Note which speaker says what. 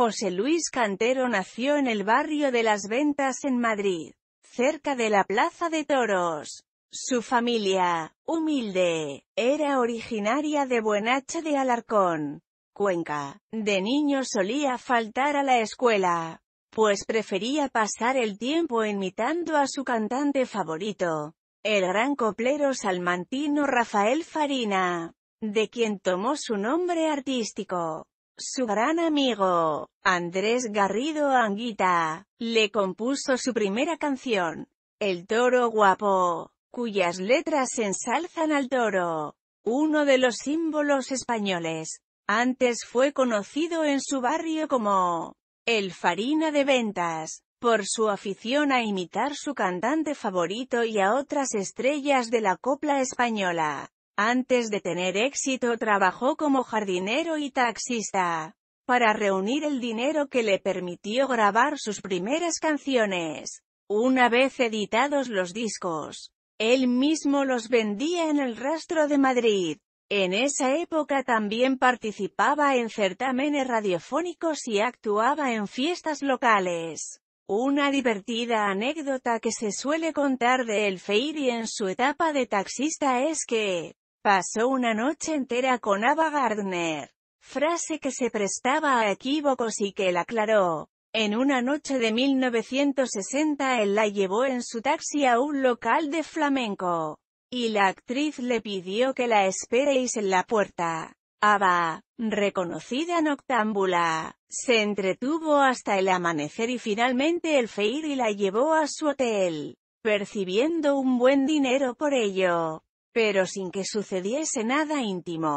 Speaker 1: José Luis Cantero nació en el barrio de Las Ventas en Madrid, cerca de la Plaza de Toros. Su familia, humilde, era originaria de Buenache de Alarcón, Cuenca. De niño solía faltar a la escuela, pues prefería pasar el tiempo imitando a su cantante favorito, el gran coplero salmantino Rafael Farina, de quien tomó su nombre artístico. Su gran amigo, Andrés Garrido Anguita, le compuso su primera canción, El Toro Guapo, cuyas letras ensalzan al toro, uno de los símbolos españoles. Antes fue conocido en su barrio como El Farina de Ventas, por su afición a imitar su cantante favorito y a otras estrellas de la copla española. Antes de tener éxito trabajó como jardinero y taxista, para reunir el dinero que le permitió grabar sus primeras canciones. Una vez editados los discos, él mismo los vendía en el rastro de Madrid. En esa época también participaba en certámenes radiofónicos y actuaba en fiestas locales. Una divertida anécdota que se suele contar de El en su etapa de taxista es que, Pasó una noche entera con Ava Gardner, frase que se prestaba a equívocos y que la aclaró. En una noche de 1960 él la llevó en su taxi a un local de flamenco, y la actriz le pidió que la esperéis en la puerta. Ava, reconocida noctámbula, se entretuvo hasta el amanecer y finalmente el y la llevó a su hotel, percibiendo un buen dinero por ello pero sin que sucediese nada íntimo.